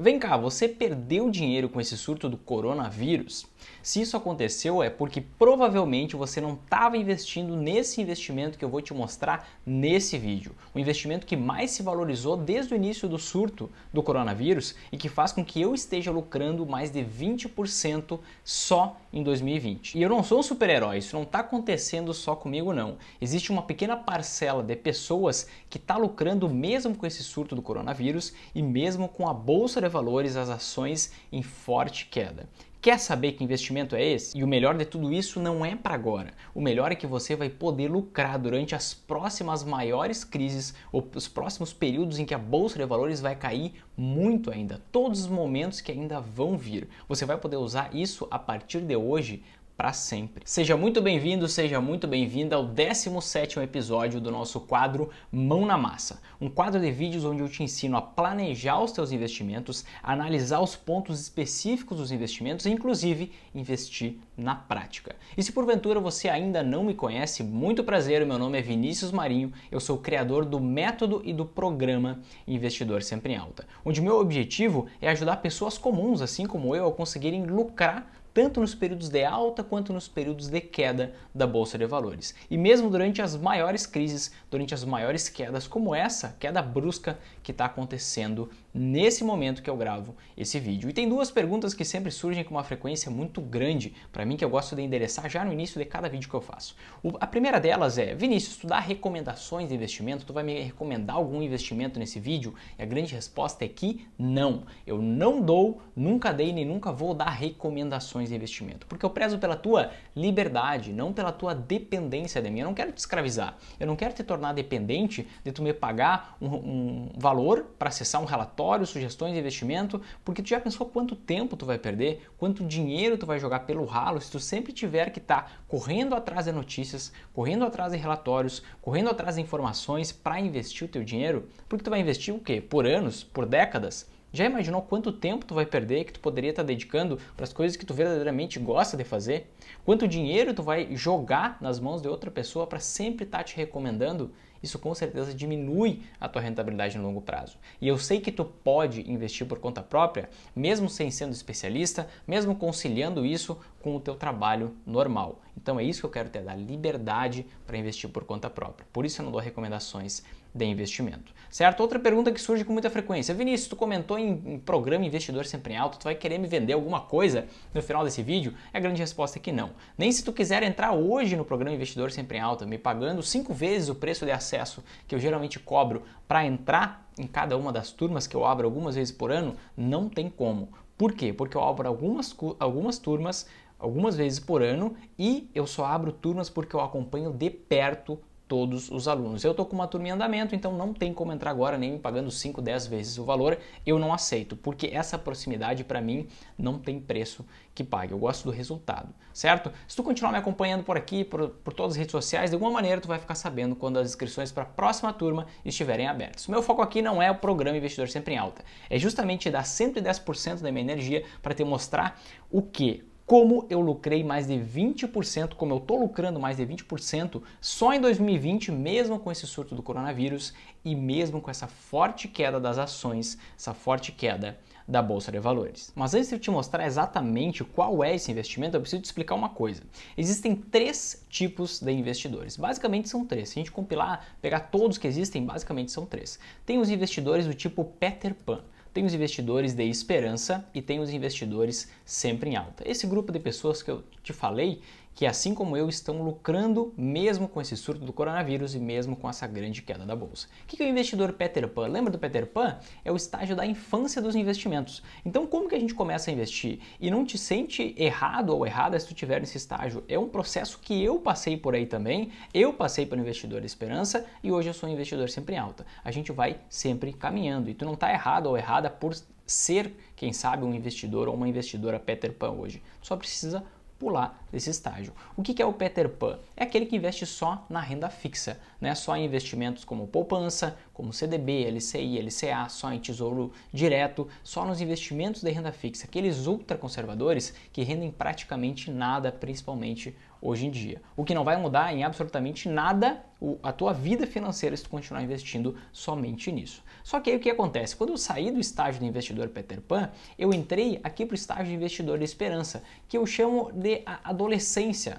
Vem cá, você perdeu dinheiro com esse surto do coronavírus? Se isso aconteceu é porque provavelmente você não estava investindo nesse investimento que eu vou te mostrar nesse vídeo. O investimento que mais se valorizou desde o início do surto do coronavírus e que faz com que eu esteja lucrando mais de 20% só em 2020. E eu não sou um super-herói, isso não está acontecendo só comigo não. Existe uma pequena parcela de pessoas que está lucrando mesmo com esse surto do coronavírus e mesmo com a bolsa de valores, as ações em forte queda. Quer saber que investimento é esse? E o melhor de tudo isso não é para agora. O melhor é que você vai poder lucrar durante as próximas maiores crises, os próximos períodos em que a bolsa de valores vai cair muito ainda, todos os momentos que ainda vão vir. Você vai poder usar isso a partir de hoje para sempre. Seja muito bem-vindo, seja muito bem-vinda ao 17º episódio do nosso quadro Mão na Massa, um quadro de vídeos onde eu te ensino a planejar os teus investimentos, analisar os pontos específicos dos investimentos e inclusive investir na prática. E se porventura você ainda não me conhece, muito prazer, meu nome é Vinícius Marinho, eu sou o criador do método e do programa Investidor Sempre em Alta, onde meu objetivo é ajudar pessoas comuns assim como eu a conseguirem lucrar tanto nos períodos de alta quanto nos períodos de queda da bolsa de valores. E mesmo durante as maiores crises, durante as maiores quedas, como essa queda brusca que está acontecendo nesse momento que eu gravo esse vídeo. E tem duas perguntas que sempre surgem com uma frequência muito grande para mim que eu gosto de endereçar já no início de cada vídeo que eu faço. O, a primeira delas é: Vinícius, tu dá recomendações de investimento? Tu vai me recomendar algum investimento nesse vídeo? E a grande resposta é que não. Eu não dou, nunca dei nem nunca vou dar recomendações de investimento, porque eu prezo pela tua liberdade, não pela tua dependência de mim. Eu não quero te escravizar. Eu não quero te tornar dependente de tu me pagar um, um valor para acessar um relatório relatórios, sugestões de investimento, porque tu já pensou quanto tempo tu vai perder, quanto dinheiro tu vai jogar pelo ralo se tu sempre tiver que estar tá correndo atrás de notícias, correndo atrás de relatórios, correndo atrás de informações para investir o teu dinheiro, porque tu vai investir o quê? Por anos, por décadas? Já imaginou quanto tempo tu vai perder que tu poderia estar tá dedicando para as coisas que tu verdadeiramente gosta de fazer? Quanto dinheiro tu vai jogar nas mãos de outra pessoa para sempre estar tá te recomendando? isso com certeza diminui a tua rentabilidade no longo prazo. E eu sei que tu pode investir por conta própria, mesmo sem sendo especialista, mesmo conciliando isso com o teu trabalho normal. Então é isso que eu quero te dar liberdade para investir por conta própria. Por isso eu não dou recomendações de investimento. Certo? Outra pergunta que surge com muita frequência. Vinícius, tu comentou em, em programa Investidor Sempre em Alta, tu vai querer me vender alguma coisa no final desse vídeo? A grande resposta é que não. Nem se tu quiser entrar hoje no programa Investidor Sempre em Alta, me pagando cinco vezes o preço de acesso que eu geralmente cobro para entrar em cada uma das turmas que eu abro algumas vezes por ano, não tem como. Por quê? Porque eu abro algumas, algumas turmas algumas vezes por ano e eu só abro turmas porque eu acompanho de perto todos os alunos. Eu estou com uma turma em andamento, então não tem como entrar agora nem pagando 5, 10 vezes o valor. Eu não aceito, porque essa proximidade para mim não tem preço que pague. Eu gosto do resultado, certo? Se tu continuar me acompanhando por aqui, por, por todas as redes sociais, de alguma maneira tu vai ficar sabendo quando as inscrições para a próxima turma estiverem abertas. O meu foco aqui não é o programa Investidor Sempre em Alta, é justamente dar 110% da minha energia para te mostrar o que como eu lucrei mais de 20%, como eu estou lucrando mais de 20% só em 2020, mesmo com esse surto do coronavírus e mesmo com essa forte queda das ações, essa forte queda da Bolsa de Valores. Mas antes de eu te mostrar exatamente qual é esse investimento, eu preciso te explicar uma coisa. Existem três tipos de investidores. Basicamente são três. Se a gente compilar, pegar todos que existem, basicamente são três. Tem os investidores do tipo Peter Pan tem os investidores de esperança e tem os investidores sempre em alta. Esse grupo de pessoas que eu te falei, que, assim como eu, estão lucrando mesmo com esse surto do coronavírus e mesmo com essa grande queda da bolsa. O que é o investidor Peter Pan? Lembra do Peter Pan? É o estágio da infância dos investimentos. Então, como que a gente começa a investir? E não te sente errado ou errada se tu tiver nesse estágio. É um processo que eu passei por aí também. Eu passei pelo investidor Esperança e hoje eu sou um investidor sempre em alta. A gente vai sempre caminhando e tu não está errado ou errada por ser, quem sabe, um investidor ou uma investidora Peter Pan hoje. Tu só precisa pular desse estágio. O que é o Peter Pan? É aquele que investe só na renda fixa, né? só em investimentos como poupança, como CDB, LCI, LCA, só em tesouro direto, só nos investimentos de renda fixa, aqueles ultraconservadores que rendem praticamente nada, principalmente hoje em dia. O que não vai mudar em absolutamente nada a tua vida financeira se tu continuar investindo somente nisso. Só que aí o que acontece? Quando eu saí do estágio do investidor Peter Pan, eu entrei aqui para o estágio de investidor de esperança, que eu chamo de adolescência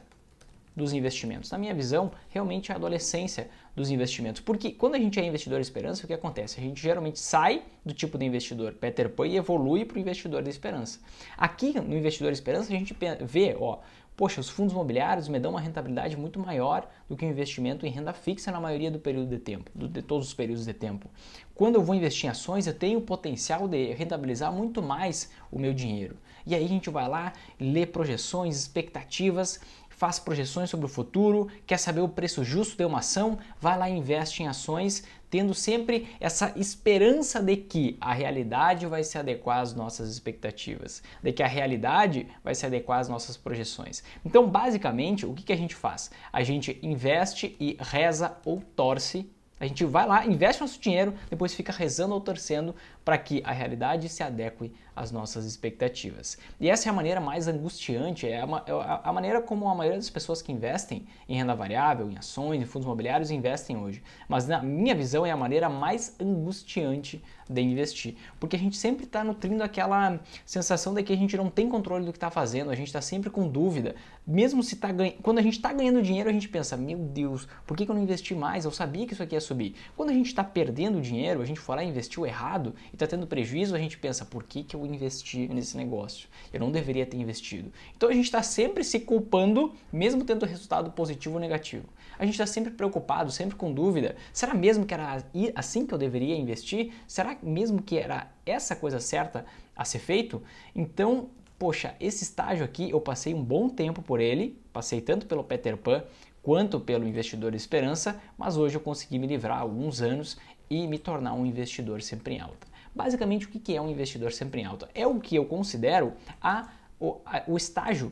dos investimentos. Na minha visão, realmente é a adolescência, dos investimentos. Porque quando a gente é investidor esperança, o que acontece? A gente geralmente sai do tipo de investidor Peter Pan e evolui para o investidor da esperança. Aqui no investidor esperança, a gente vê, ó, poxa, os fundos imobiliários me dão uma rentabilidade muito maior do que o investimento em renda fixa na maioria do período de tempo, de todos os períodos de tempo. Quando eu vou investir em ações, eu tenho o potencial de rentabilizar muito mais o meu dinheiro. E aí a gente vai lá, lê projeções, expectativas faz projeções sobre o futuro, quer saber o preço justo de uma ação, vai lá e investe em ações, tendo sempre essa esperança de que a realidade vai se adequar às nossas expectativas, de que a realidade vai se adequar às nossas projeções. Então, basicamente, o que, que a gente faz? A gente investe e reza ou torce a gente vai lá, investe nosso dinheiro, depois fica rezando ou torcendo para que a realidade se adeque às nossas expectativas. E essa é a maneira mais angustiante, é, é a, a maneira como a maioria das pessoas que investem em renda variável, em ações, em fundos imobiliários investem hoje. Mas na minha visão é a maneira mais angustiante de investir, porque a gente sempre está nutrindo aquela sensação de que a gente não tem controle do que está fazendo, a gente está sempre com dúvida, mesmo se está quando a gente está ganhando dinheiro a gente pensa, meu Deus, por que, que eu não investi mais? Eu sabia que isso aqui ia subir. Quando a gente está perdendo dinheiro, a gente for lá investiu errado, e está tendo prejuízo, a gente pensa, por que, que eu investi nesse negócio? Eu não deveria ter investido. Então a gente está sempre se culpando, mesmo tendo resultado positivo ou negativo. A gente está sempre preocupado, sempre com dúvida. Será mesmo que era assim que eu deveria investir? Será mesmo que era essa coisa certa a ser feito? Então, poxa, esse estágio aqui eu passei um bom tempo por ele, passei tanto pelo Peter Pan quanto pelo investidor esperança, mas hoje eu consegui me livrar há alguns anos e me tornar um investidor sempre em alta. Basicamente, o que é um investidor sempre em alta? É o que eu considero a, o, a, o estágio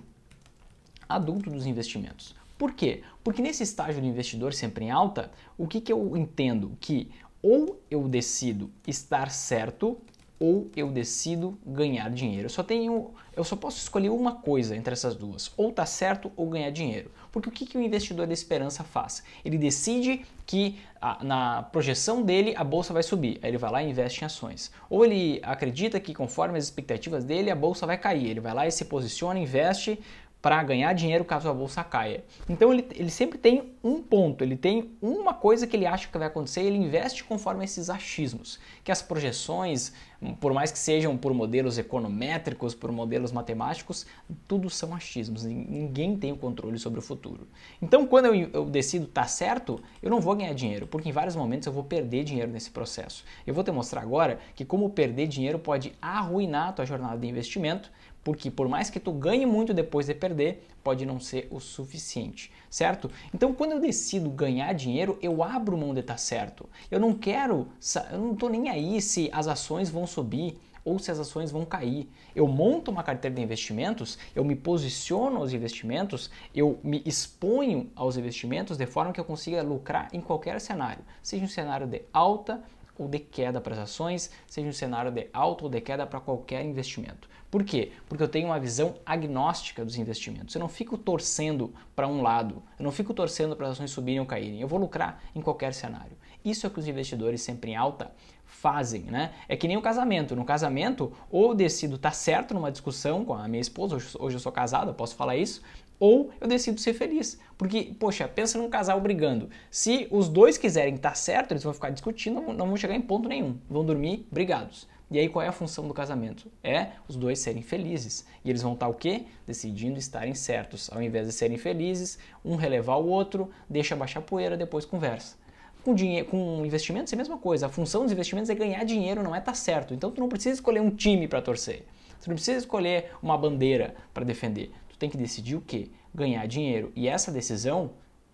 adulto dos investimentos. Por quê? Porque nesse estágio do investidor sempre em alta, o que, que eu entendo? Que ou eu decido estar certo ou eu decido ganhar dinheiro. Eu só tenho, eu só posso escolher uma coisa entre essas duas, ou tá certo ou ganhar dinheiro. Porque o que, que o investidor da esperança faz? Ele decide que a, na projeção dele a bolsa vai subir, aí ele vai lá e investe em ações. Ou ele acredita que conforme as expectativas dele a bolsa vai cair, ele vai lá e se posiciona, investe para ganhar dinheiro caso a bolsa caia. Então ele, ele sempre tem um ponto, ele tem uma coisa que ele acha que vai acontecer ele investe conforme esses achismos. Que as projeções, por mais que sejam por modelos econométricos, por modelos matemáticos, tudo são achismos, ninguém tem o controle sobre o futuro. Então quando eu, eu decido tá certo, eu não vou ganhar dinheiro, porque em vários momentos eu vou perder dinheiro nesse processo. Eu vou te mostrar agora que como perder dinheiro pode arruinar a tua jornada de investimento porque por mais que tu ganhe muito depois de perder, pode não ser o suficiente, certo? Então, quando eu decido ganhar dinheiro, eu abro mão de estar tá certo. Eu não quero, eu não tô nem aí se as ações vão subir ou se as ações vão cair. Eu monto uma carteira de investimentos, eu me posiciono aos investimentos, eu me exponho aos investimentos de forma que eu consiga lucrar em qualquer cenário, seja um cenário de alta, ou de queda para as ações, seja um cenário de alta ou de queda para qualquer investimento. Por quê? Porque eu tenho uma visão agnóstica dos investimentos. Eu não fico torcendo para um lado, eu não fico torcendo para as ações subirem ou caírem. Eu vou lucrar em qualquer cenário. Isso é o que os investidores sempre em alta fazem, né? É que nem o casamento. No casamento, ou decido estar tá certo numa discussão com a minha esposa, hoje eu sou casado, eu posso falar isso, ou eu decido ser feliz. Porque, poxa, pensa num casal brigando. Se os dois quiserem estar tá certo, eles vão ficar discutindo, não vão chegar em ponto nenhum. Vão dormir brigados. E aí qual é a função do casamento? É os dois serem felizes. E eles vão estar tá o quê? Decidindo estarem certos. Ao invés de serem felizes, um relevar o outro, deixa baixar poeira, depois conversa. Com, dinheiro, com investimentos é a mesma coisa. A função dos investimentos é ganhar dinheiro, não é estar tá certo. Então tu não precisa escolher um time para torcer. Tu não precisa escolher uma bandeira para defender. Tu tem que decidir o que? Ganhar dinheiro. E essa decisão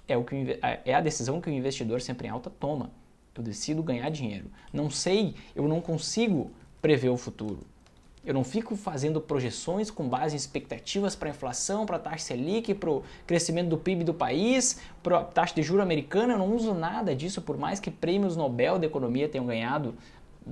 é, o que, é a decisão que o investidor sempre em alta toma. Eu decido ganhar dinheiro. Não sei, eu não consigo prever o futuro. Eu não fico fazendo projeções com base em expectativas para inflação, para taxa Selic, para o crescimento do PIB do país, para a taxa de juro americana. Eu não uso nada disso, por mais que prêmios Nobel de economia tenham ganhado,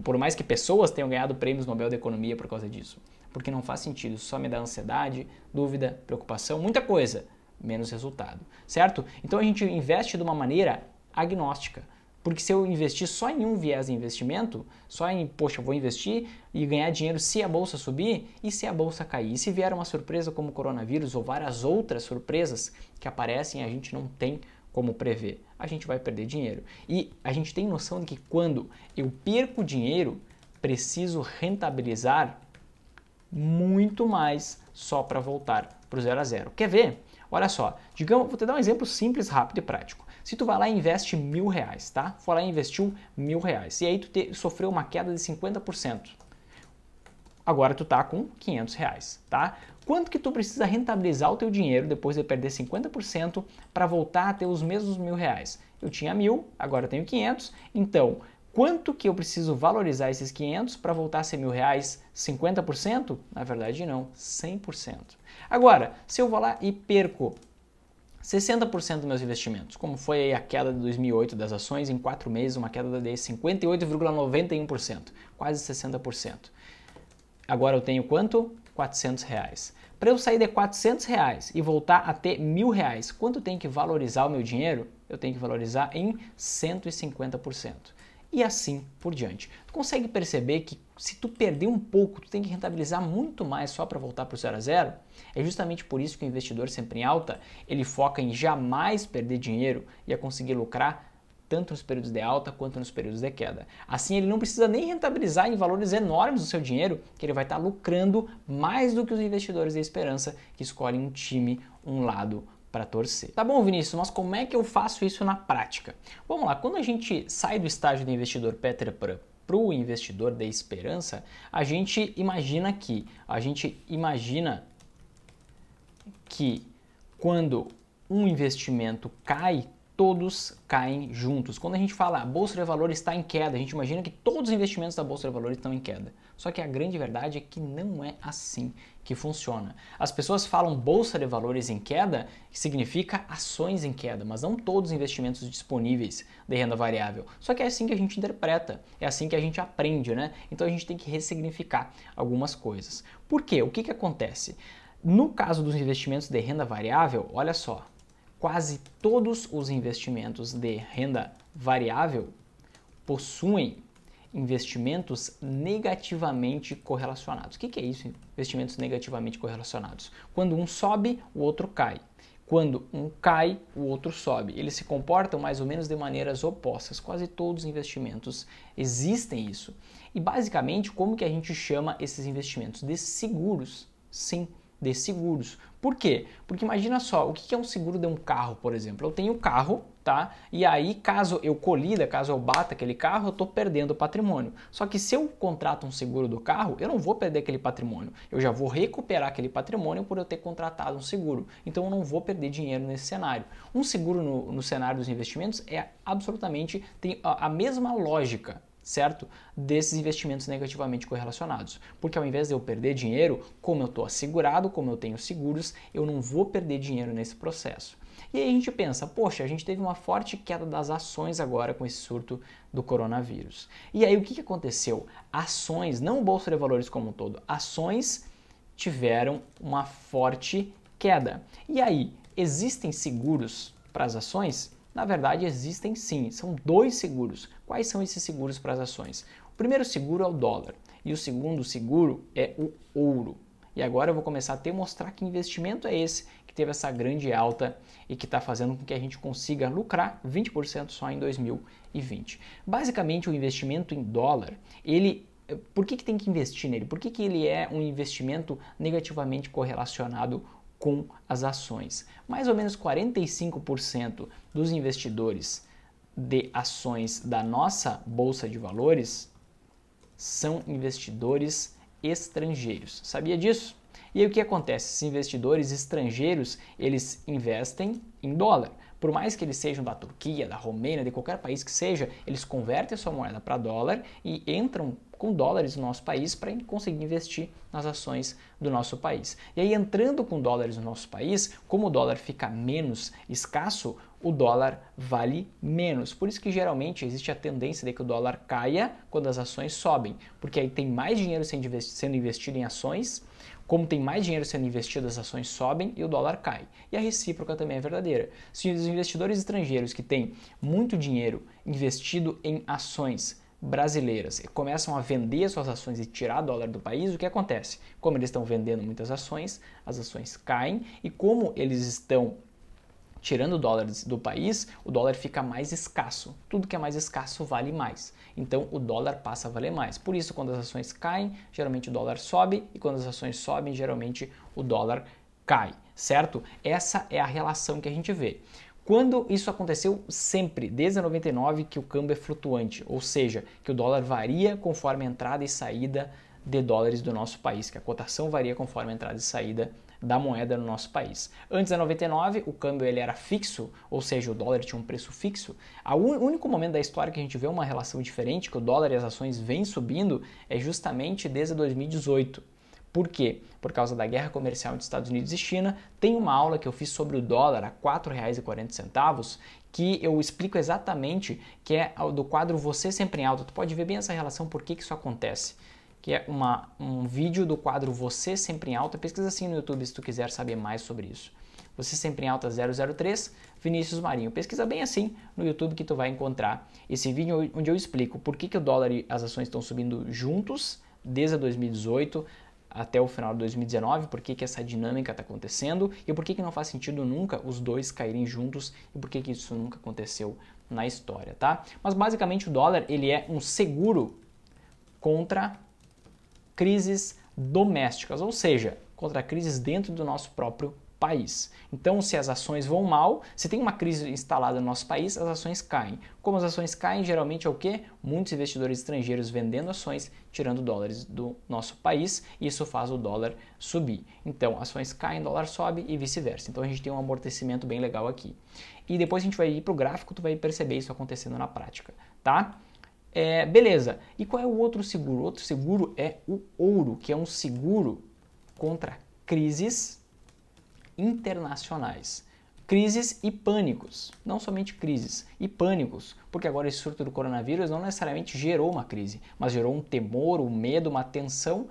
por mais que pessoas tenham ganhado prêmios Nobel de economia por causa disso. Porque não faz sentido, só me dá ansiedade, dúvida, preocupação, muita coisa, menos resultado, certo? Então a gente investe de uma maneira agnóstica. Porque se eu investir só em um viés de investimento, só em, poxa, vou investir e ganhar dinheiro se a bolsa subir e se a bolsa cair. E se vier uma surpresa como o coronavírus ou várias outras surpresas que aparecem, a gente não tem como prever. A gente vai perder dinheiro. E a gente tem noção de que quando eu perco dinheiro, preciso rentabilizar muito mais só para voltar para o zero a zero. Quer ver? Olha só, digamos, vou te dar um exemplo simples, rápido e prático. Se tu vai lá e investe mil reais, tá? Foi lá e investiu mil reais. E aí tu te, sofreu uma queda de 50%. Agora tu tá com 500 reais, tá? Quanto que tu precisa rentabilizar o teu dinheiro depois de perder 50% para voltar a ter os mesmos mil reais? Eu tinha mil, agora eu tenho 500. Então, quanto que eu preciso valorizar esses 500 para voltar a ser mil reais? 50%? Na verdade não, 100%. Agora, se eu vou lá e perco 60% dos meus investimentos, como foi a queda de 2008 das ações, em 4 meses, uma queda de 58,91%, quase 60%. Agora eu tenho quanto? 400 reais. Para eu sair de 400 reais e voltar a ter mil reais, quanto tem que valorizar o meu dinheiro? Eu tenho que valorizar em 150%. E assim por diante. Tu consegue perceber que se tu perder um pouco, tu tem que rentabilizar muito mais só para voltar para o zero a zero. É justamente por isso que o investidor sempre em alta, ele foca em jamais perder dinheiro e a conseguir lucrar tanto nos períodos de alta quanto nos períodos de queda. Assim, ele não precisa nem rentabilizar em valores enormes o seu dinheiro, que ele vai estar tá lucrando mais do que os investidores de esperança que escolhem um time, um lado para torcer. Tá bom, Vinícius, mas como é que eu faço isso na prática? Vamos lá, quando a gente sai do estágio de investidor Peter Pan para o investidor de esperança, a gente imagina que a gente imagina que quando um investimento cai, todos caem juntos. Quando a gente fala a bolsa de valores está em queda, a gente imagina que todos os investimentos da bolsa de valores estão em queda. Só que a grande verdade é que não é assim que funciona. As pessoas falam bolsa de valores em queda, que significa ações em queda, mas não todos os investimentos disponíveis de renda variável. Só que é assim que a gente interpreta, é assim que a gente aprende, né? Então a gente tem que ressignificar algumas coisas. Por quê? O que, que acontece? No caso dos investimentos de renda variável, olha só, quase todos os investimentos de renda variável possuem investimentos negativamente correlacionados. O que, que é isso? Investimentos negativamente correlacionados. Quando um sobe, o outro cai. Quando um cai, o outro sobe. Eles se comportam mais ou menos de maneiras opostas. Quase todos os investimentos existem isso. E basicamente, como que a gente chama esses investimentos? De seguros. Sim, de seguros. Por quê? Porque imagina só, o que é um seguro de um carro, por exemplo? Eu tenho um carro, tá? E aí, caso eu colida, caso eu bata aquele carro, eu estou perdendo o patrimônio. Só que se eu contrato um seguro do carro, eu não vou perder aquele patrimônio. Eu já vou recuperar aquele patrimônio por eu ter contratado um seguro. Então, eu não vou perder dinheiro nesse cenário. Um seguro no, no cenário dos investimentos é absolutamente tem a, a mesma lógica, certo? Desses investimentos negativamente correlacionados. Porque ao invés de eu perder dinheiro, como eu estou assegurado, como eu tenho seguros, eu não vou perder dinheiro nesse processo. E aí a gente pensa, poxa, a gente teve uma forte queda das ações agora com esse surto do coronavírus. E aí o que aconteceu? Ações, não o Bolsa de Valores como um todo, ações tiveram uma forte queda. E aí, existem seguros para as ações? Na verdade, existem sim, são dois seguros. Quais são esses seguros para as ações? O primeiro seguro é o dólar e o segundo seguro é o ouro. E agora eu vou começar a te mostrar que investimento é esse que teve essa grande alta e que está fazendo com que a gente consiga lucrar 20% só em 2020. Basicamente, o investimento em dólar, ele eh, por que, que tem que investir nele? Por que, que ele é um investimento negativamente correlacionado com as ações? Mais ou menos 45% dos investidores de ações da nossa bolsa de valores são investidores estrangeiros. Sabia disso? E aí o que acontece? Esses investidores estrangeiros, eles investem em dólar. Por mais que eles sejam da Turquia, da Romênia, de qualquer país que seja, eles convertem a sua moeda para dólar e entram com dólares no nosso país para conseguir investir nas ações do nosso país. E aí entrando com dólares no nosso país, como o dólar fica menos escasso, o dólar vale menos. Por isso que geralmente existe a tendência de que o dólar caia quando as ações sobem, porque aí tem mais dinheiro sendo investido em ações, como tem mais dinheiro sendo investido, as ações sobem e o dólar cai. E a recíproca também é verdadeira. Se os investidores estrangeiros que têm muito dinheiro investido em ações brasileiras começam a vender suas ações e tirar dólar do país, o que acontece? Como eles estão vendendo muitas ações, as ações caem e como eles estão tirando dólares do país, o dólar fica mais escasso. Tudo que é mais escasso vale mais. Então o dólar passa a valer mais. Por isso, quando as ações caem, geralmente o dólar sobe, e quando as ações sobem, geralmente o dólar cai, certo? Essa é a relação que a gente vê. Quando isso aconteceu sempre, desde 99, que o câmbio é flutuante, ou seja, que o dólar varia conforme a entrada e saída de dólares do nosso país, que a cotação varia conforme a entrada e saída da moeda no nosso país. Antes da 99, o câmbio ele era fixo, ou seja, o dólar tinha um preço fixo. O único momento da história que a gente vê uma relação diferente, que o dólar e as ações vêm subindo, é justamente desde 2018. Por quê? Por causa da guerra comercial entre Estados Unidos e China, tem uma aula que eu fiz sobre o dólar a R$ 4,40 que eu explico exatamente que é do quadro Você Sempre em Alta. Tu pode ver bem essa relação, por que, que isso acontece que é uma, um vídeo do quadro Você Sempre em Alta. Pesquisa assim no YouTube se tu quiser saber mais sobre isso. Você Sempre em Alta 003, Vinícius Marinho. Pesquisa bem assim no YouTube que tu vai encontrar esse vídeo onde eu explico por que, que o dólar e as ações estão subindo juntos desde 2018 até o final de 2019, por que, que essa dinâmica está acontecendo e por que, que não faz sentido nunca os dois caírem juntos e por que, que isso nunca aconteceu na história, tá? Mas basicamente o dólar ele é um seguro contra crises domésticas, ou seja, contra crises dentro do nosso próprio país. Então, se as ações vão mal, se tem uma crise instalada no nosso país, as ações caem. Como as ações caem, geralmente é o que? Muitos investidores estrangeiros vendendo ações, tirando dólares do nosso país, e isso faz o dólar subir. Então, ações caem, dólar sobe e vice-versa. Então, a gente tem um amortecimento bem legal aqui. E depois a gente vai ir para o gráfico, tu vai perceber isso acontecendo na prática, tá? É, beleza. E qual é o outro seguro? O outro seguro é o ouro, que é um seguro contra crises internacionais. Crises e pânicos, não somente crises, e pânicos, porque agora esse surto do coronavírus não necessariamente gerou uma crise, mas gerou um temor, um medo, uma tensão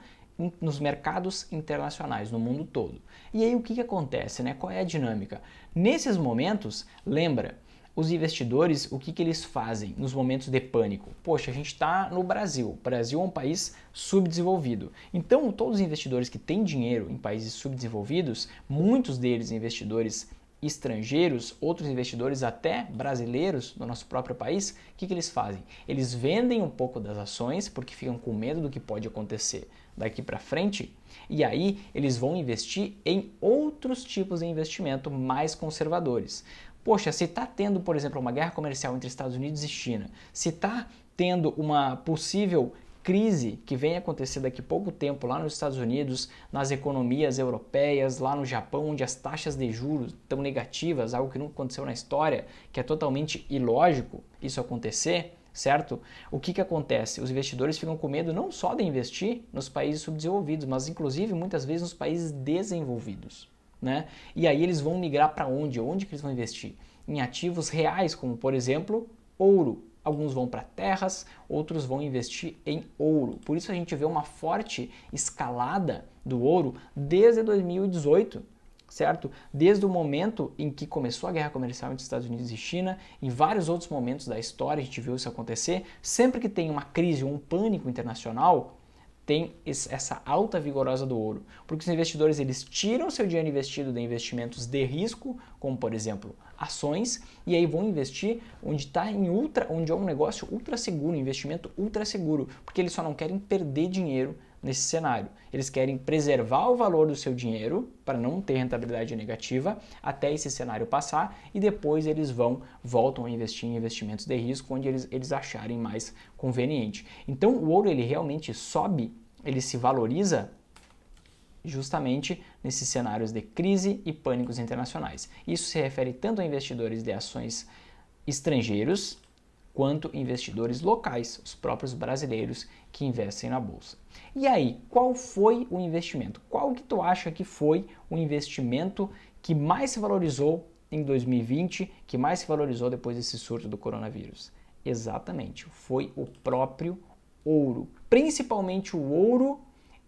nos mercados internacionais, no mundo todo. E aí o que, que acontece, né? Qual é a dinâmica? Nesses momentos, lembra, os investidores, o que, que eles fazem nos momentos de pânico? Poxa, a gente está no Brasil. O Brasil é um país subdesenvolvido. Então, todos os investidores que têm dinheiro em países subdesenvolvidos, muitos deles investidores estrangeiros, outros investidores até brasileiros do nosso próprio país, o que, que eles fazem? Eles vendem um pouco das ações porque ficam com medo do que pode acontecer daqui para frente e aí eles vão investir em outros tipos de investimento mais conservadores. Poxa, se está tendo, por exemplo, uma guerra comercial entre Estados Unidos e China, se está tendo uma possível crise que vem acontecer daqui a pouco tempo lá nos Estados Unidos, nas economias europeias, lá no Japão, onde as taxas de juros estão negativas, algo que nunca aconteceu na história, que é totalmente ilógico isso acontecer, certo? O que, que acontece? Os investidores ficam com medo não só de investir nos países subdesenvolvidos, mas inclusive muitas vezes nos países desenvolvidos né? E aí eles vão migrar para onde? Onde que eles vão investir? Em ativos reais, como por exemplo, ouro. Alguns vão para terras, outros vão investir em ouro. Por isso a gente vê uma forte escalada do ouro desde 2018, certo? Desde o momento em que começou a guerra comercial entre Estados Unidos e China, em vários outros momentos da história a gente viu isso acontecer. Sempre que tem uma crise ou um pânico internacional, tem essa alta vigorosa do ouro, porque os investidores eles tiram seu dinheiro investido de investimentos de risco, como por exemplo ações, e aí vão investir onde está em ultra, onde é um negócio ultra seguro, investimento ultra seguro, porque eles só não querem perder dinheiro nesse cenário. Eles querem preservar o valor do seu dinheiro para não ter rentabilidade negativa até esse cenário passar e depois eles vão voltam a investir em investimentos de risco onde eles, eles acharem mais conveniente. Então o ouro ele realmente sobe, ele se valoriza justamente nesses cenários de crise e pânicos internacionais. Isso se refere tanto a investidores de ações estrangeiros quanto investidores locais, os próprios brasileiros que investem na bolsa. E aí, qual foi o investimento? Qual que tu acha que foi o investimento que mais se valorizou em 2020, que mais se valorizou depois desse surto do coronavírus? Exatamente, foi o próprio ouro, principalmente o ouro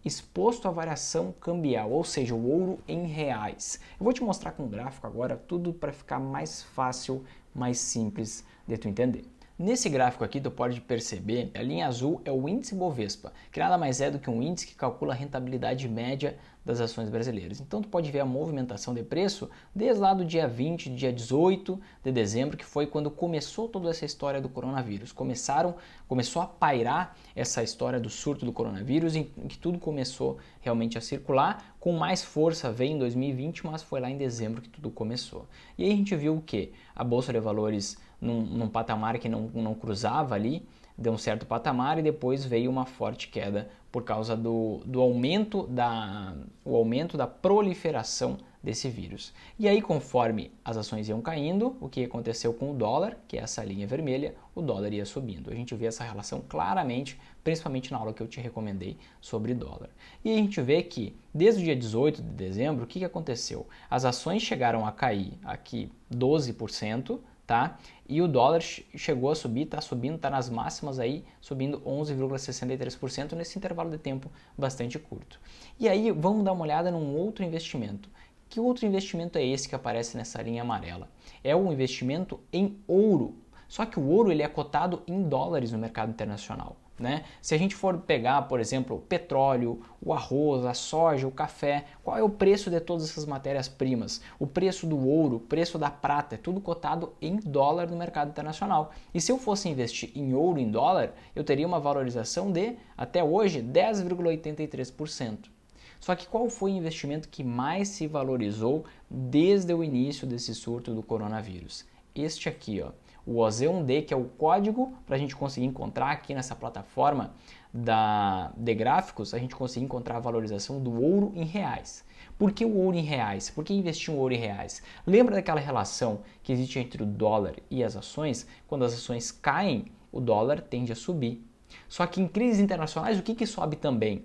exposto à variação cambial, ou seja, o ouro em reais. Eu vou te mostrar com um gráfico agora, tudo para ficar mais fácil, mais simples de tu entender. Nesse gráfico aqui, tu pode perceber, a linha azul é o índice Bovespa, que nada mais é do que um índice que calcula a rentabilidade média das ações brasileiras. Então tu pode ver a movimentação de preço desde lá do dia 20, dia 18 de dezembro, que foi quando começou toda essa história do coronavírus. Começaram, começou a pairar essa história do surto do coronavírus, em que tudo começou realmente a circular, com mais força veio em 2020, mas foi lá em dezembro que tudo começou. E aí a gente viu o que? A bolsa de valores num, num patamar que não, não cruzava ali, deu um certo patamar e depois veio uma forte queda por causa do, do aumento da o aumento da proliferação desse vírus. E aí, conforme as ações iam caindo, o que aconteceu com o dólar, que é essa linha vermelha, o dólar ia subindo. A gente vê essa relação claramente, principalmente na aula que eu te recomendei sobre dólar. E a gente vê que desde o dia 18 de dezembro, o que aconteceu? As ações chegaram a cair aqui 12% tá? E o dólar chegou a subir, está subindo, está nas máximas aí, subindo 11,63% nesse intervalo de tempo bastante curto. E aí vamos dar uma olhada num outro investimento. Que outro investimento é esse que aparece nessa linha amarela? É um investimento em ouro. Só que o ouro ele é cotado em dólares no mercado internacional. Né? Se a gente for pegar, por exemplo, o petróleo, o arroz, a soja, o café, qual é o preço de todas essas matérias-primas? O preço do ouro, o preço da prata, é tudo cotado em dólar no mercado internacional. E se eu fosse investir em ouro em dólar, eu teria uma valorização de, até hoje, 10,83%. Só que qual foi o investimento que mais se valorizou desde o início desse surto do coronavírus? Este aqui, ó, o OZ1D, que é o código para a gente conseguir encontrar aqui nessa plataforma da de gráficos, a gente conseguir encontrar a valorização do ouro em reais. Por que o ouro em reais? Por que investir um ouro em reais? Lembra daquela relação que existe entre o dólar e as ações? Quando as ações caem, o dólar tende a subir. Só que em crises internacionais, o que, que sobe também?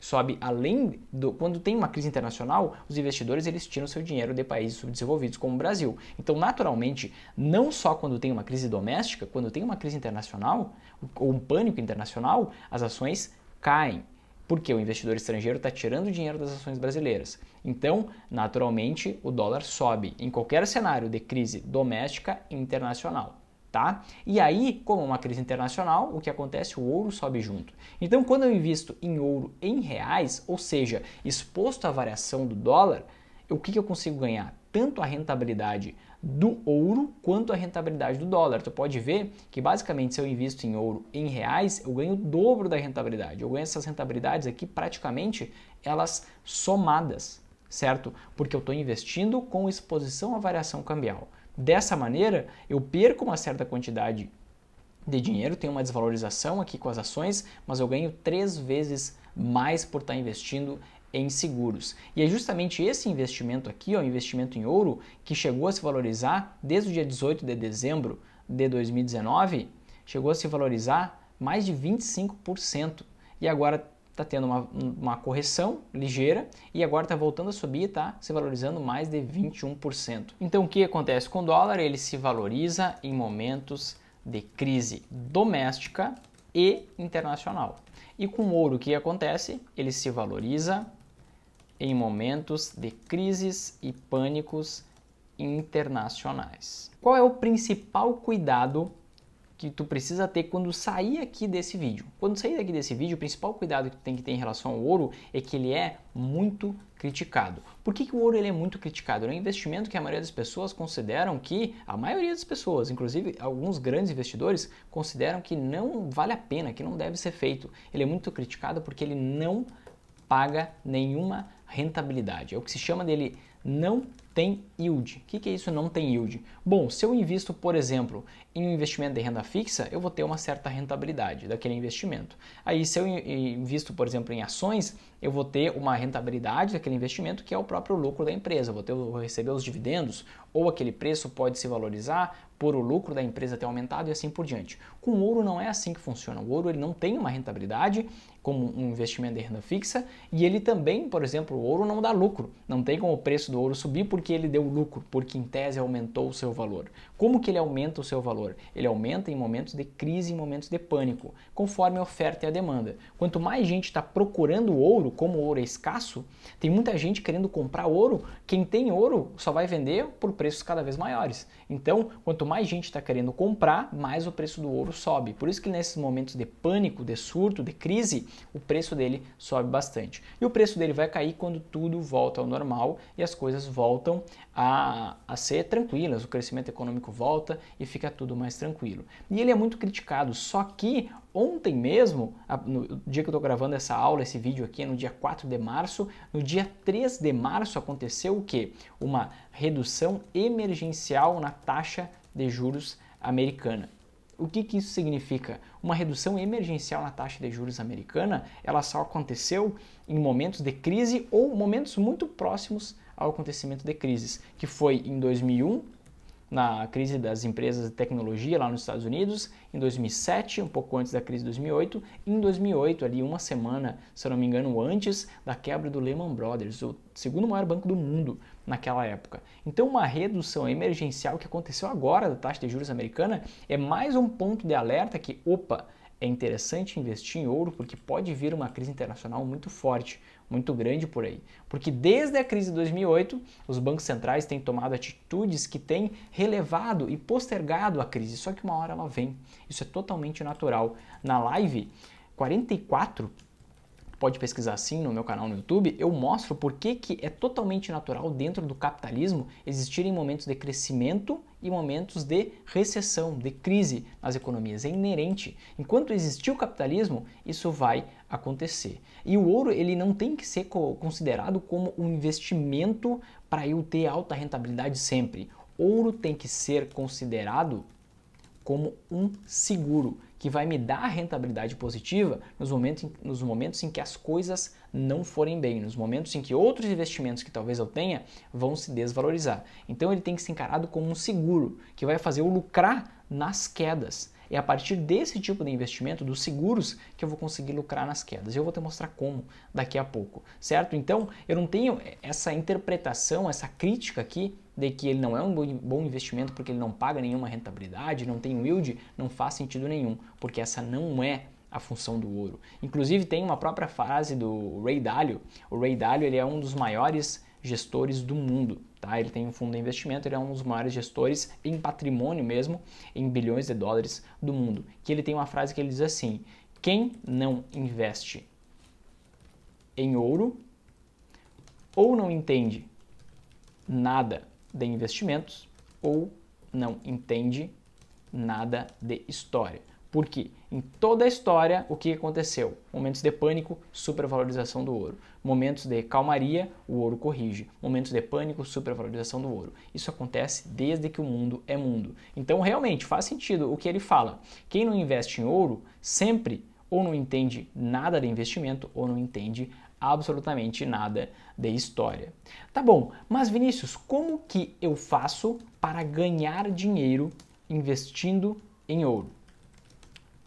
sobe além do quando tem uma crise internacional, os investidores eles tiram seu dinheiro de países subdesenvolvidos como o Brasil. Então, naturalmente, não só quando tem uma crise doméstica, quando tem uma crise internacional ou um pânico internacional, as ações caem. Porque o investidor estrangeiro está tirando dinheiro das ações brasileiras. Então, naturalmente, o dólar sobe em qualquer cenário de crise doméstica e internacional tá? E aí, como é uma crise internacional, o que acontece? O ouro sobe junto. Então, quando eu invisto em ouro em reais, ou seja, exposto à variação do dólar, o que, que eu consigo ganhar? Tanto a rentabilidade do ouro quanto a rentabilidade do dólar. Tu pode ver que basicamente se eu invisto em ouro em reais, eu ganho o dobro da rentabilidade. Eu ganho essas rentabilidades aqui praticamente elas somadas, certo? Porque eu estou investindo com exposição à variação cambial. Dessa maneira, eu perco uma certa quantidade de dinheiro, tenho uma desvalorização aqui com as ações, mas eu ganho três vezes mais por estar investindo em seguros. E é justamente esse investimento aqui, o investimento em ouro, que chegou a se valorizar desde o dia 18 de dezembro de 2019, chegou a se valorizar mais de 25% e agora está tendo uma, uma correção ligeira e agora está voltando a subir, está se valorizando mais de 21%. Então o que acontece com o dólar? Ele se valoriza em momentos de crise doméstica e internacional. E com o ouro, o que acontece? Ele se valoriza em momentos de crises e pânicos internacionais. Qual é o principal cuidado que tu precisa ter quando sair aqui desse vídeo. Quando sair aqui desse vídeo, o principal cuidado que tu tem que ter em relação ao ouro é que ele é muito criticado. Por que, que o ouro ele é muito criticado? é um investimento que a maioria das pessoas consideram que, a maioria das pessoas, inclusive alguns grandes investidores, consideram que não vale a pena, que não deve ser feito. Ele é muito criticado porque ele não paga nenhuma rentabilidade. É o que se chama dele não tem yield. O que, que é isso não tem yield? Bom, se eu invisto, por exemplo, em um investimento de renda fixa, eu vou ter uma certa rentabilidade daquele investimento. Aí, se eu invisto, por exemplo, em ações, eu vou ter uma rentabilidade daquele investimento que é o próprio lucro da empresa. Eu vou, ter, eu vou receber os dividendos ou aquele preço pode se valorizar por o lucro da empresa ter aumentado e assim por diante. Com ouro não é assim que funciona. O ouro ele não tem uma rentabilidade como um investimento de renda fixa e ele também, por exemplo, o ouro não dá lucro. Não tem como o preço do ouro subir porque que ele deu lucro, porque em tese aumentou o seu valor. Como que ele aumenta o seu valor? Ele aumenta em momentos de crise, em momentos de pânico, conforme a oferta e a demanda. Quanto mais gente está procurando ouro, como o ouro é escasso, tem muita gente querendo comprar ouro. Quem tem ouro só vai vender por preços cada vez maiores. Então, quanto mais gente está querendo comprar, mais o preço do ouro sobe. Por isso que nesses momentos de pânico, de surto, de crise, o preço dele sobe bastante. E o preço dele vai cair quando tudo volta ao normal e as coisas voltam a, a ser tranquilas, o crescimento econômico volta e fica tudo mais tranquilo. E ele é muito criticado, só que ontem mesmo, no dia que eu estou gravando essa aula, esse vídeo aqui, é no dia 4 de março, no dia 3 de março aconteceu o que? Uma redução emergencial na taxa de juros americana. O que, que, isso significa? Uma redução emergencial na taxa de juros americana, ela só aconteceu em momentos de crise ou momentos muito próximos ao acontecimento de crises, que foi em 2001, na crise das empresas de tecnologia lá nos Estados Unidos, em 2007, um pouco antes da crise de 2008, e em 2008, ali uma semana, se eu não me engano, antes da quebra do Lehman Brothers, o segundo maior banco do mundo naquela época. Então, uma redução emergencial que aconteceu agora da taxa de juros americana é mais um ponto de alerta que, opa, é interessante investir em ouro porque pode vir uma crise internacional muito forte, muito grande por aí. Porque desde a crise de 2008, os bancos centrais têm tomado atitudes que têm relevado e postergado a crise, só que uma hora ela vem. Isso é totalmente natural. Na live 44, pode pesquisar sim no meu canal no YouTube, eu mostro por que, que é totalmente natural dentro do capitalismo existirem momentos de crescimento e momentos de recessão, de crise nas economias. É inerente. Enquanto existir o capitalismo, isso vai acontecer. E o ouro ele não tem que ser considerado como um investimento para eu ter alta rentabilidade sempre. Ouro tem que ser considerado como um seguro que vai me dar rentabilidade positiva nos momentos, nos momentos em que as coisas não forem bem, nos momentos em que outros investimentos que talvez eu tenha vão se desvalorizar. Então ele tem que ser encarado como um seguro que vai fazer eu lucrar nas quedas. É a partir desse tipo de investimento, dos seguros, que eu vou conseguir lucrar nas quedas. Eu vou te mostrar como daqui a pouco, certo? Então, eu não tenho essa interpretação, essa crítica aqui de que ele não é um bom investimento porque ele não paga nenhuma rentabilidade, não tem yield, não faz sentido nenhum, porque essa não é a função do ouro. Inclusive tem uma própria frase do Ray Dalio. O Ray Dalio ele é um dos maiores gestores do mundo. Tá? Ele tem um fundo de investimento, ele é um dos maiores gestores em patrimônio mesmo, em bilhões de dólares do mundo. Que ele tem uma frase que ele diz assim: quem não investe em ouro ou não entende nada de investimentos ou não entende nada de história. Porque em toda a história, o que aconteceu? Momentos de pânico, supervalorização do ouro. Momentos de calmaria, o ouro corrige. Momentos de pânico, supervalorização do ouro. Isso acontece desde que o mundo é mundo. Então, realmente, faz sentido o que ele fala. Quem não investe em ouro sempre ou não entende nada de investimento ou não entende absolutamente nada de história. Tá bom, mas Vinícius, como que eu faço para ganhar dinheiro investindo em ouro?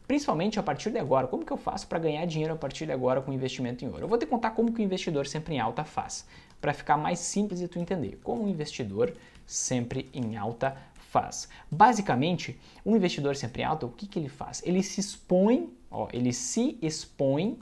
principalmente a partir de agora. Como que eu faço para ganhar dinheiro a partir de agora com investimento em ouro? Eu vou te contar como que o investidor sempre em alta faz, para ficar mais simples de tu entender. Como o investidor sempre em alta faz? Basicamente, um investidor sempre em alta, o que, que ele faz? Ele se expõe, ó, ele se expõe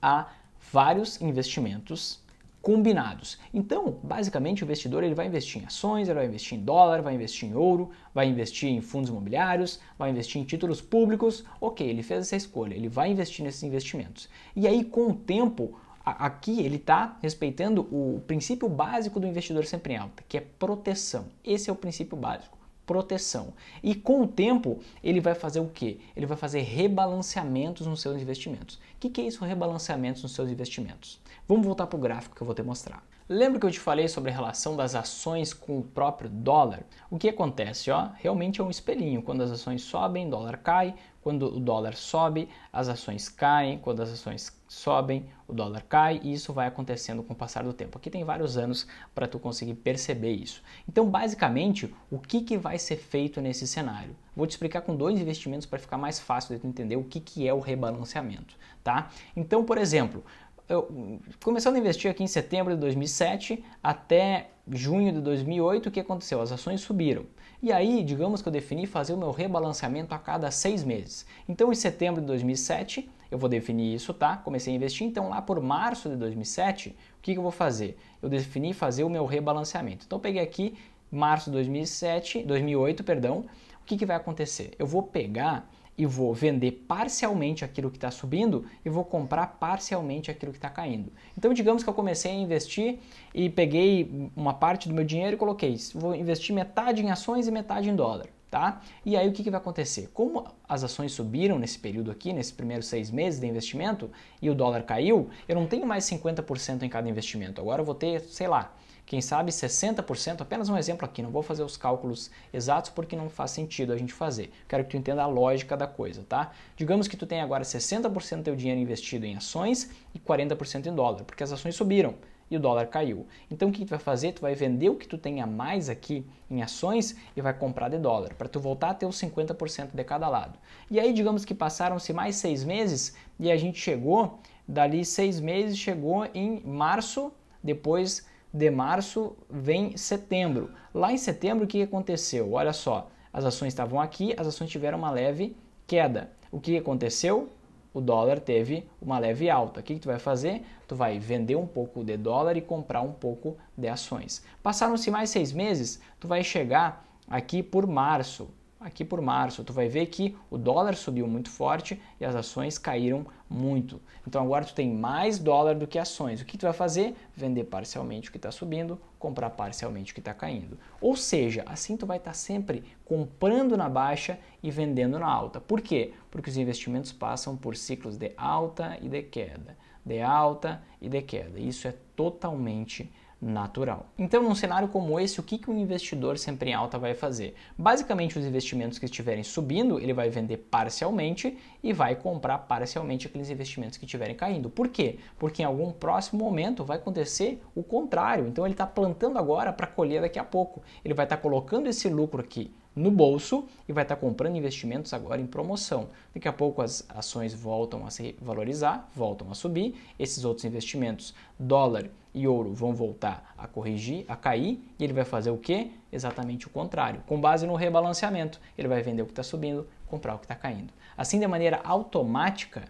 a vários investimentos combinados. Então, basicamente, o investidor ele vai investir em ações, ele vai investir em dólar, vai investir em ouro, vai investir em fundos imobiliários, vai investir em títulos públicos. Ok, ele fez essa escolha, ele vai investir nesses investimentos. E aí, com o tempo, aqui ele está respeitando o princípio básico do investidor sempre em alta, que é proteção. Esse é o princípio básico proteção. E com o tempo, ele vai fazer o quê? Ele vai fazer rebalanceamentos nos seus investimentos. O que, que é isso, rebalanceamentos nos seus investimentos? Vamos voltar para o gráfico que eu vou te mostrar. Lembra que eu te falei sobre a relação das ações com o próprio dólar? O que acontece? Ó, realmente é um espelhinho. Quando as ações sobem, dólar cai. Quando o dólar sobe, as ações caem, quando as ações sobem, o dólar cai e isso vai acontecendo com o passar do tempo. Aqui tem vários anos para tu conseguir perceber isso. Então, basicamente, o que, que vai ser feito nesse cenário? Vou te explicar com dois investimentos para ficar mais fácil de tu entender o que, que é o rebalanceamento, tá? Então, por exemplo, eu, começando a investir aqui em setembro de 2007 até junho de 2008, o que aconteceu? As ações subiram. E aí, digamos que eu defini fazer o meu rebalanceamento a cada seis meses. Então, em setembro de 2007, eu vou definir isso, tá? Comecei a investir, então lá por março de 2007, o que, que eu vou fazer? Eu defini fazer o meu rebalanceamento. Então, peguei aqui março de 2007, 2008, perdão. O que, que vai acontecer? Eu vou pegar e vou vender parcialmente aquilo que está subindo e vou comprar parcialmente aquilo que está caindo. Então, digamos que eu comecei a investir e peguei uma parte do meu dinheiro e coloquei, vou investir metade em ações e metade em dólar. Tá? E aí o que, que vai acontecer? Como as ações subiram nesse período aqui, nesses primeiros seis meses de investimento, e o dólar caiu, eu não tenho mais 50% em cada investimento. Agora eu vou ter, sei lá, quem sabe 60%, apenas um exemplo aqui, não vou fazer os cálculos exatos porque não faz sentido a gente fazer. Quero que tu entenda a lógica da coisa, tá? Digamos que tu tem agora 60% do teu dinheiro investido em ações e 40% em dólar, porque as ações subiram e o dólar caiu. Então o que tu vai fazer? Tu vai vender o que tu tem a mais aqui em ações e vai comprar de dólar, para tu voltar a ter os 50% de cada lado. E aí digamos que passaram-se mais seis meses e a gente chegou, dali seis meses, chegou em março, depois de março vem setembro. Lá em setembro, o que aconteceu? Olha só, as ações estavam aqui, as ações tiveram uma leve queda. O que aconteceu? O dólar teve uma leve alta. O que, que tu vai fazer? Tu vai vender um pouco de dólar e comprar um pouco de ações. Passaram-se mais seis meses, tu vai chegar aqui por março aqui por março, tu vai ver que o dólar subiu muito forte e as ações caíram muito. Então agora tu tem mais dólar do que ações. O que tu vai fazer? Vender parcialmente o que está subindo, comprar parcialmente o que está caindo. Ou seja, assim tu vai estar tá sempre comprando na baixa e vendendo na alta. Por quê? Porque os investimentos passam por ciclos de alta e de queda, de alta e de queda. Isso é totalmente natural. Então, num cenário como esse, o que, que um investidor sempre em alta vai fazer? Basicamente, os investimentos que estiverem subindo, ele vai vender parcialmente e vai comprar parcialmente aqueles investimentos que estiverem caindo. Por quê? Porque em algum próximo momento vai acontecer o contrário. Então, ele está plantando agora para colher daqui a pouco. Ele vai estar tá colocando esse lucro aqui no bolso e vai estar tá comprando investimentos agora em promoção. Daqui a pouco as ações voltam a se valorizar, voltam a subir, esses outros investimentos, dólar e ouro, vão voltar a corrigir, a cair, e ele vai fazer o que? Exatamente o contrário. Com base no rebalanceamento, ele vai vender o que está subindo, comprar o que está caindo. Assim, de maneira automática,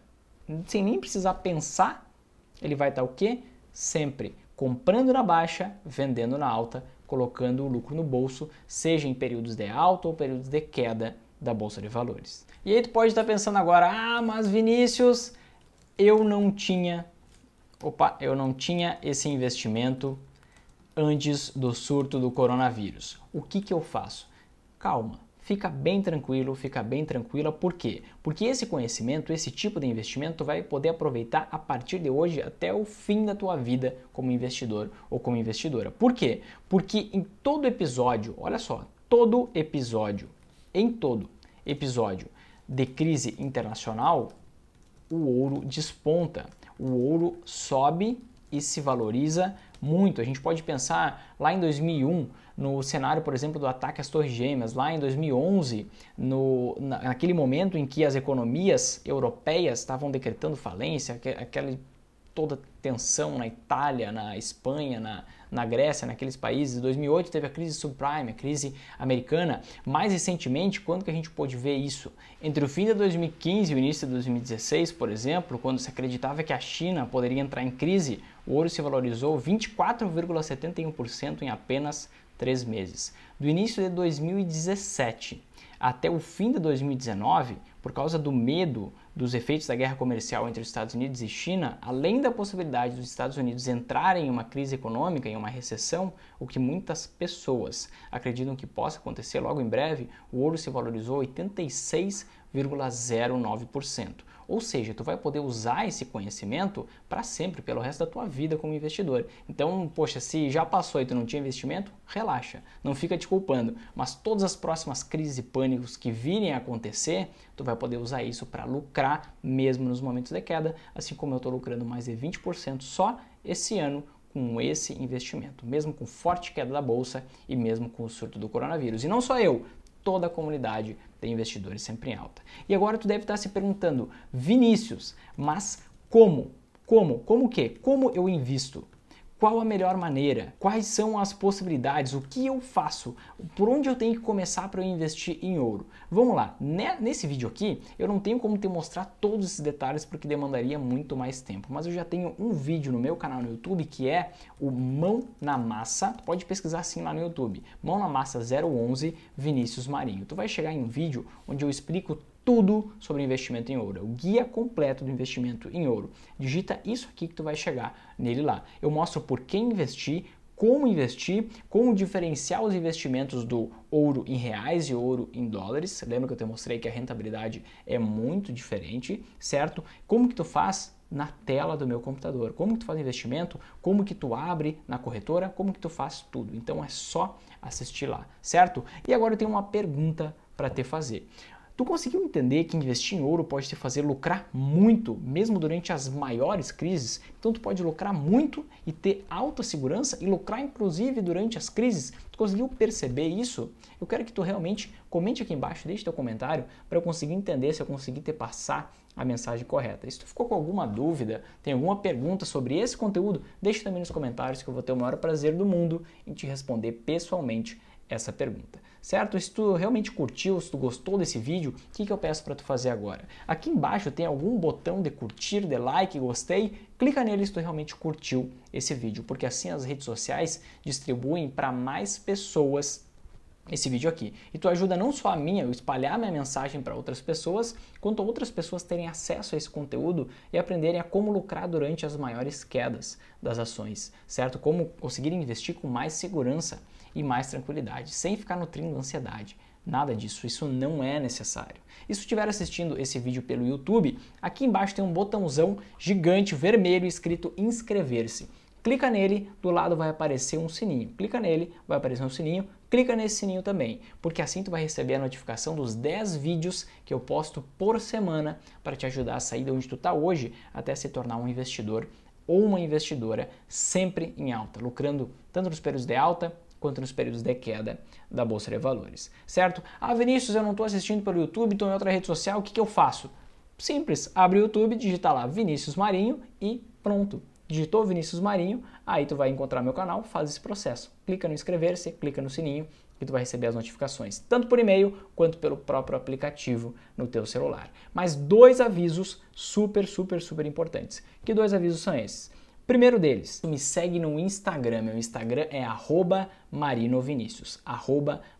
sem nem precisar pensar, ele vai estar tá o que? Sempre comprando na baixa, vendendo na alta colocando o lucro no bolso, seja em períodos de alta ou períodos de queda da bolsa de valores. E aí tu pode estar pensando agora: "Ah, mas Vinícius, eu não tinha opa, eu não tinha esse investimento antes do surto do coronavírus. O que que eu faço?" Calma fica bem tranquilo, fica bem tranquila, por quê? Porque esse conhecimento, esse tipo de investimento vai poder aproveitar a partir de hoje até o fim da tua vida como investidor ou como investidora. Por quê? Porque em todo episódio, olha só, todo episódio, em todo episódio de crise internacional, o ouro desponta. O ouro sobe e se valoriza muito. A gente pode pensar lá em 2001, no cenário, por exemplo, do ataque às Torres Gêmeas, lá em 2011, no, naquele momento em que as economias europeias estavam decretando falência, aquela toda tensão na Itália, na Espanha, na, na Grécia, naqueles países. Em 2008 teve a crise subprime, a crise americana. Mais recentemente, quando que a gente pôde ver isso? Entre o fim de 2015 e o início de 2016, por exemplo, quando se acreditava que a China poderia entrar em crise, o ouro se valorizou 24,71% em apenas três meses. Do início de 2017 até o fim de 2019, por causa do medo dos efeitos da guerra comercial entre os Estados Unidos e China, além da possibilidade dos Estados Unidos entrarem em uma crise econômica, em uma recessão, o que muitas pessoas acreditam que possa acontecer logo em breve, o ouro se valorizou 86 0,09%. Ou seja, tu vai poder usar esse conhecimento para sempre, pelo resto da tua vida como investidor. Então, poxa, se já passou e tu não tinha investimento, relaxa, não fica te culpando. Mas todas as próximas crises e pânicos que virem a acontecer, tu vai poder usar isso para lucrar mesmo nos momentos de queda, assim como eu estou lucrando mais de 20% só esse ano com esse investimento, mesmo com forte queda da bolsa e mesmo com o surto do coronavírus. E não só eu, toda a comunidade tem investidores sempre em alta. E agora tu deve estar se perguntando, Vinícius, mas como? Como? Como que Como eu invisto? Qual a melhor maneira? Quais são as possibilidades? O que eu faço? Por onde eu tenho que começar para eu investir em ouro? Vamos lá, né, nesse vídeo aqui eu não tenho como te mostrar todos esses detalhes porque demandaria muito mais tempo, mas eu já tenho um vídeo no meu canal no YouTube que é o Mão na Massa, tu pode pesquisar assim lá no YouTube, Mão na Massa 011 Vinícius Marinho. Tu vai chegar em um vídeo onde eu explico tudo sobre investimento em ouro. É o guia completo do investimento em ouro. Digita isso aqui que tu vai chegar nele lá. Eu mostro por que investir, como investir, como diferenciar os investimentos do ouro em reais e ouro em dólares. Lembra que eu te mostrei que a rentabilidade é muito diferente, certo? Como que tu faz na tela do meu computador? Como que tu faz investimento? Como que tu abre na corretora? Como que tu faz tudo? Então é só assistir lá, certo? E agora eu tenho uma pergunta para te fazer. Tu conseguiu entender que investir em ouro pode te fazer lucrar muito, mesmo durante as maiores crises? Então tu pode lucrar muito e ter alta segurança e lucrar inclusive durante as crises? Tu conseguiu perceber isso? Eu quero que tu realmente comente aqui embaixo, deixe teu comentário para eu conseguir entender se eu conseguir te passar a mensagem correta. E se tu ficou com alguma dúvida, tem alguma pergunta sobre esse conteúdo, deixe também nos comentários que eu vou ter o maior prazer do mundo em te responder pessoalmente essa pergunta, certo? Se tu realmente curtiu, se tu gostou desse vídeo, o que, que eu peço para tu fazer agora? Aqui embaixo tem algum botão de curtir, de like, gostei, clica nele se tu realmente curtiu esse vídeo, porque assim as redes sociais distribuem para mais pessoas esse vídeo aqui. E tu ajuda não só a minha, eu espalhar minha mensagem para outras pessoas, quanto outras pessoas terem acesso a esse conteúdo e aprenderem a como lucrar durante as maiores quedas das ações, certo? Como conseguir investir com mais segurança e mais tranquilidade, sem ficar nutrindo ansiedade. Nada disso, isso não é necessário. E se estiver assistindo esse vídeo pelo YouTube, aqui embaixo tem um botãozão gigante vermelho escrito inscrever-se clica nele, do lado vai aparecer um sininho. Clica nele, vai aparecer um sininho, clica nesse sininho também, porque assim tu vai receber a notificação dos 10 vídeos que eu posto por semana para te ajudar a sair de onde tu está hoje até se tornar um investidor ou uma investidora sempre em alta, lucrando tanto nos períodos de alta quanto nos períodos de queda da Bolsa de Valores, certo? Ah, Vinícius, eu não estou assistindo pelo YouTube, estou em outra rede social, o que, que eu faço? Simples, abre o YouTube, digita lá Vinícius Marinho e pronto digitou Vinícius Marinho, aí tu vai encontrar meu canal, faz esse processo. Clica no inscrever-se, clica no sininho e tu vai receber as notificações, tanto por e-mail quanto pelo próprio aplicativo no teu celular. Mas dois avisos super, super, super importantes. Que dois avisos são esses? Primeiro deles, me segue no Instagram. Meu Instagram é marinovinicius,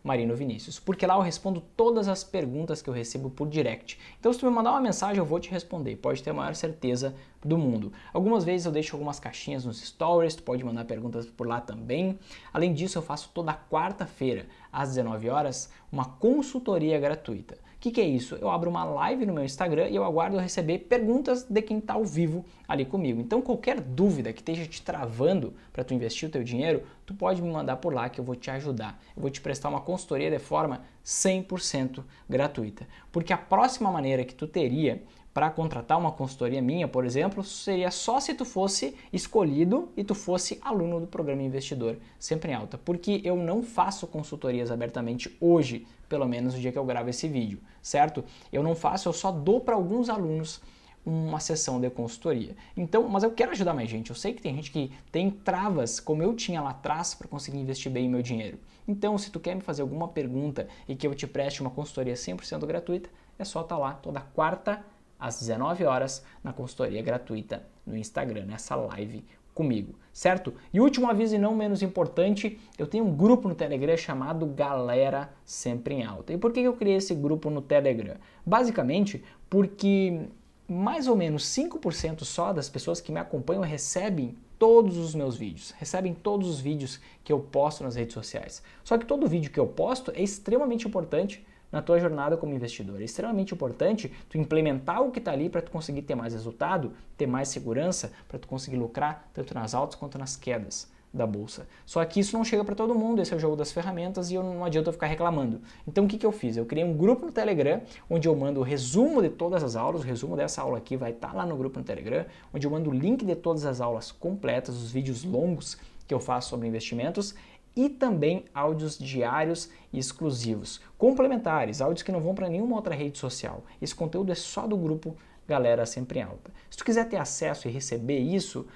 marinovinicius, porque lá eu respondo todas as perguntas que eu recebo por direct. Então, se tu me mandar uma mensagem, eu vou te responder. Pode ter a maior certeza do mundo. Algumas vezes eu deixo algumas caixinhas nos stories, tu pode mandar perguntas por lá também. Além disso, eu faço toda quarta-feira, às 19 horas, uma consultoria gratuita. O que, que é isso? Eu abro uma live no meu Instagram e eu aguardo receber perguntas de quem está ao vivo ali comigo. Então, qualquer dúvida que esteja te travando para tu investir o teu dinheiro, tu pode me mandar por lá que eu vou te ajudar. Eu vou te prestar uma consultoria de forma 100% gratuita. Porque a próxima maneira que tu teria para contratar uma consultoria minha, por exemplo, seria só se tu fosse escolhido e tu fosse aluno do programa Investidor Sempre em Alta, porque eu não faço consultorias abertamente hoje pelo menos o dia que eu gravo esse vídeo, certo? Eu não faço, eu só dou para alguns alunos uma sessão de consultoria. Então, mas eu quero ajudar mais gente. Eu sei que tem gente que tem travas, como eu tinha lá atrás, para conseguir investir bem meu dinheiro. Então, se tu quer me fazer alguma pergunta e que eu te preste uma consultoria 100% gratuita, é só estar tá lá toda quarta às 19 horas na consultoria gratuita no Instagram, nessa live comigo, certo? E último aviso e não menos importante, eu tenho um grupo no Telegram chamado Galera Sempre em Alta. E por que eu criei esse grupo no Telegram? Basicamente porque mais ou menos 5% só das pessoas que me acompanham recebem todos os meus vídeos, recebem todos os vídeos que eu posto nas redes sociais. Só que todo vídeo que eu posto é extremamente importante na tua jornada como investidor. É extremamente importante tu implementar o que está ali para tu conseguir ter mais resultado, ter mais segurança, para tu conseguir lucrar tanto nas altas quanto nas quedas da bolsa. Só que isso não chega para todo mundo, esse é o jogo das ferramentas e eu não adianta eu ficar reclamando. Então o que, que eu fiz? Eu criei um grupo no Telegram onde eu mando o resumo de todas as aulas, o resumo dessa aula aqui vai estar tá lá no grupo no Telegram, onde eu mando o link de todas as aulas completas, os vídeos longos que eu faço sobre investimentos e também áudios diários exclusivos, complementares, áudios que não vão para nenhuma outra rede social. Esse conteúdo é só do grupo Galera Sempre em Alta. Se tu quiser ter acesso e receber isso,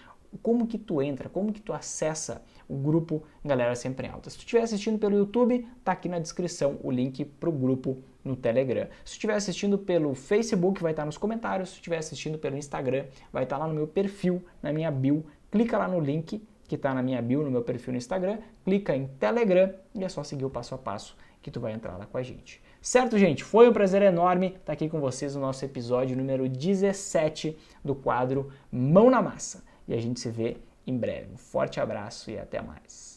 como que tu entra, como que tu acessa o grupo Galera Sempre em Alta. Se tu estiver assistindo pelo YouTube, tá aqui na descrição o link pro grupo no Telegram. Se estiver assistindo pelo Facebook, vai estar tá nos comentários. Se estiver assistindo pelo Instagram, vai estar tá lá no meu perfil, na minha bio. Clica lá no link que está na minha bio, no meu perfil no Instagram, clica em Telegram e é só seguir o passo a passo que tu vai entrar lá com a gente. Certo, gente? Foi um prazer enorme estar tá aqui com vocês no nosso episódio número 17 do quadro Mão na Massa. E a gente se vê em breve. Um forte abraço e até mais.